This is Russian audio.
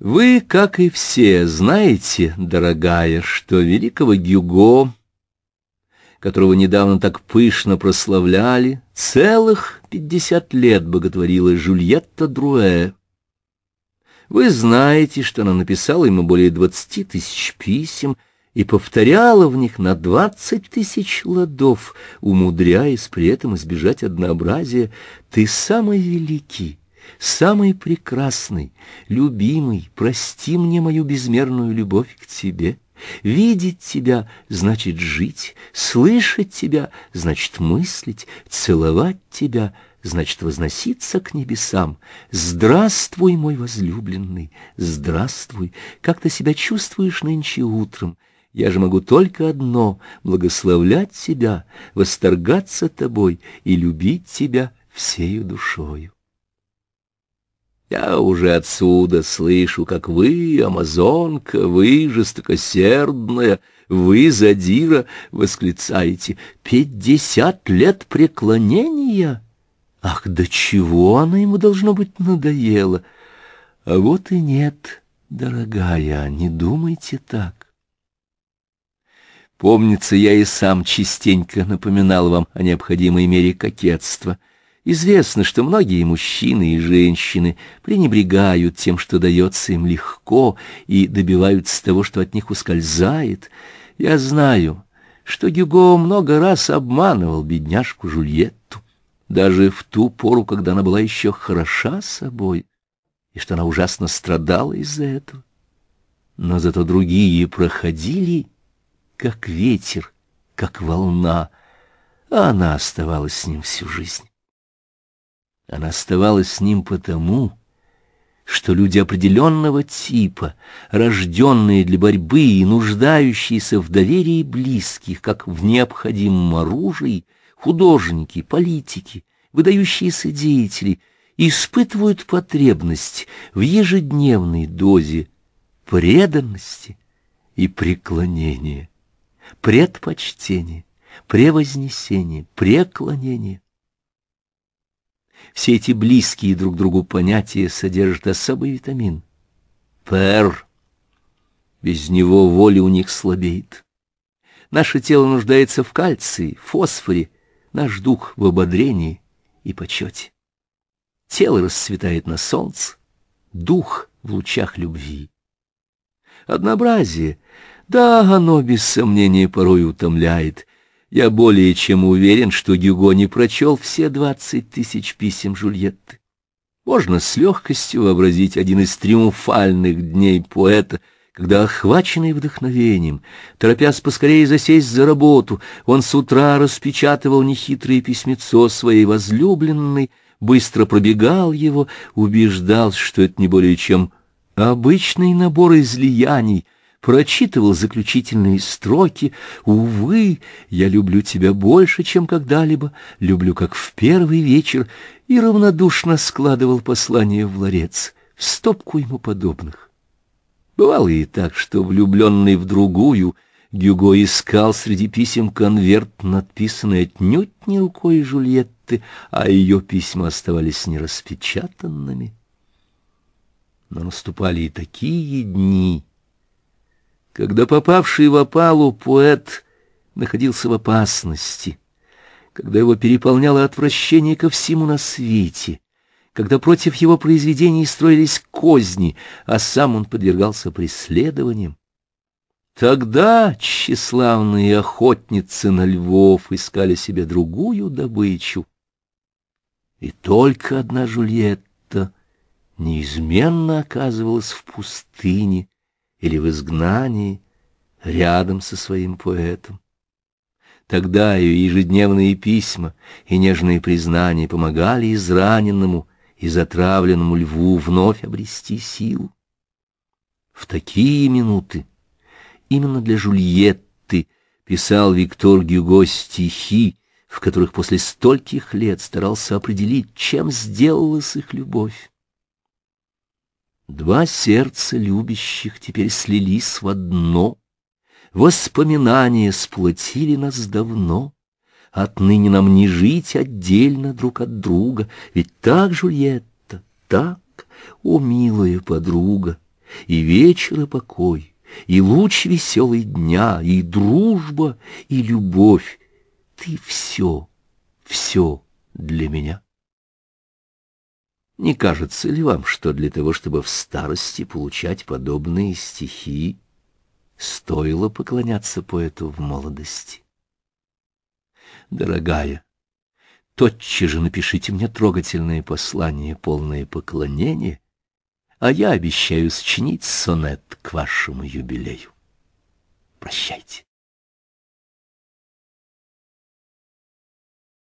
Вы, как и все, знаете, дорогая, что великого Гюго, которого недавно так пышно прославляли, целых пятьдесят лет боготворила Жульетта Друэ. Вы знаете, что она написала ему более двадцати тысяч писем и повторяла в них на двадцать тысяч ладов, умудряясь при этом избежать однообразия «Ты самый великий» самый прекрасный, любимый, прости мне мою безмерную любовь к тебе. Видеть тебя значит жить, слышать тебя значит мыслить, целовать тебя значит возноситься к небесам. Здравствуй, мой возлюбленный, здравствуй, как ты себя чувствуешь нынче утром? Я же могу только одно — благословлять тебя, восторгаться тобой и любить тебя всею душою. Я уже отсюда слышу, как вы, амазонка, вы, жестокосердная, вы, задира, восклицаете «Пятьдесят лет преклонения!» Ах, до чего она ему, должно быть, надоела! А вот и нет, дорогая, не думайте так. Помнится, я и сам частенько напоминал вам о необходимой мере кокетства — Известно, что многие мужчины и женщины пренебрегают тем, что дается им легко, и добиваются того, что от них ускользает. Я знаю, что Гюго много раз обманывал бедняжку Жульетту, даже в ту пору, когда она была еще хороша собой, и что она ужасно страдала из-за этого. Но зато другие проходили, как ветер, как волна, а она оставалась с ним всю жизнь. Она оставалась с ним потому, что люди определенного типа, рожденные для борьбы и нуждающиеся в доверии близких, как в необходимом оружии, художники, политики, выдающиеся деятели, испытывают потребность в ежедневной дозе преданности и преклонения, предпочтения, превознесения, преклонения. Все эти близкие друг другу понятия содержат особый витамин. ПР. Без него воля у них слабеет. Наше тело нуждается в кальции, фосфоре, наш дух в ободрении и почете. Тело расцветает на солнце, дух в лучах любви. Однообразие, да, оно без сомнения порой утомляет, я более чем уверен, что Гюго не прочел все двадцать тысяч писем Жульетты. Можно с легкостью вообразить один из триумфальных дней поэта, когда, охваченный вдохновением, торопясь поскорее засесть за работу, он с утра распечатывал нехитрое письмецо своей возлюбленной, быстро пробегал его, убеждал, что это не более чем обычный набор излияний — прочитывал заключительные строки «Увы, я люблю тебя больше, чем когда-либо, люблю, как в первый вечер», и равнодушно складывал послание в ларец, в стопку ему подобных. Бывало и так, что влюбленный в другую — Гюго искал среди писем конверт, надписанный отнюдь не рукой Жульетты, а ее письма оставались нераспечатанными. Но наступали и такие дни, когда попавший в опалу поэт находился в опасности, когда его переполняло отвращение ко всему на свете, когда против его произведений строились козни, а сам он подвергался преследованиям, Тогда тщеславные охотницы на львов искали себе другую добычу. И только одна Жульетта неизменно оказывалась в пустыне, или в изгнании рядом со своим поэтом. Тогда ее ежедневные письма и нежные признания помогали израненному и затравленному льву вновь обрести силу. В такие минуты именно для Жульетты писал Виктор Гюго стихи, в которых после стольких лет старался определить, чем сделалась их любовь. Два сердца любящих теперь слились в одно. Воспоминания сплотили нас давно. Отныне нам не жить отдельно друг от друга, Ведь так, Жульетта, так, о, милая подруга, И вечер и покой, и луч веселый дня, И дружба, и любовь, ты все, все для меня. Не кажется ли вам, что для того, чтобы в старости получать подобные стихи, стоило поклоняться поэту в молодости? Дорогая, тотчас же напишите мне трогательное послание, полное поклонения, а я обещаю сочинить сонет к вашему юбилею. Прощайте.